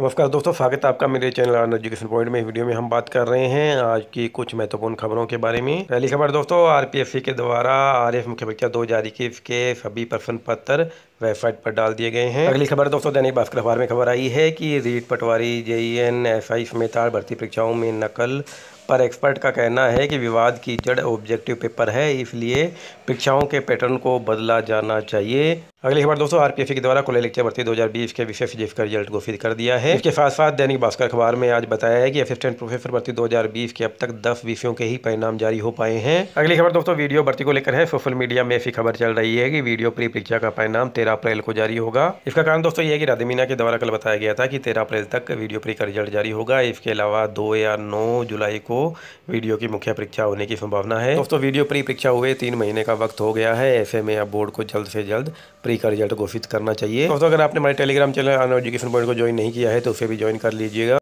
नमस्कार दोस्तों स्वागत है आपका मेरे चैनल आर एजुकेशन पॉइंट में वीडियो में हम बात कर रहे हैं आज की कुछ महत्वपूर्ण खबरों के बारे में पहली खबर दोस्तों आरपीएससी के द्वारा आरएफ मुख्य परीक्षा दो जारी की इसके सभी प्रश्न पत्र वेबसाइट पर डाल दिए गए हैं अगली खबर दोस्तों दैनिक भास्कर अखबार में खबर आई है कि REET patwari JE N S I समेत भर्ती परीक्षाओं में नकल पर एक्सपर्ट का कहना है कि विवाद की जड़ ऑब्जेक्टिव पेपर है इसलिए परीक्षाओं के पैटर्न को बदला जाना चाहिए अगली खबर दोस्तों आरपीएफ e के द्वारा खुले लेक्चर भर्ती 2020 के विशेष जिफ का रिजल्ट घोषित कर दिया है इसके साथ साथ दैनिक भास्कर अखबार में आज बताया है कि असिस्टेंट प्रोफेसर भर्ती 2020 के अब तक 10 विषयों के ही परिणाम जारी हो पाए हैं अगली खबर दोस्तों वीडियो भर्ती को लेकर है सोशल मीडिया में ऐसी खबर चल रही है की वीडियो प्री परीक्षा का परिणाम तेरह अप्रैल को जारी होगा इसका कारण दोस्तों की राधे मीना के द्वारा कल बताया गया था की तेरह अप्रैल तक वीडियो प्री का रिजल्ट जारी होगा इसके अलावा दो या नौ जुलाई को वीडियो की मुख्य परीक्षा होने की संभावना है दोस्तों वीडियो प्री परीक्षा हुए तीन महीने का वक्त हो गया है ऐसे में अब बोर्ड को जल्द से जल्द प्री का रिजल्ट घोषित करना चाहिए दोस्तों अगर आपने हमारे टेलीग्राम चैनल एजुकेशन बोर्ड को ज्वाइन नहीं किया है तो उसे भी ज्वाइन कर लीजिएगा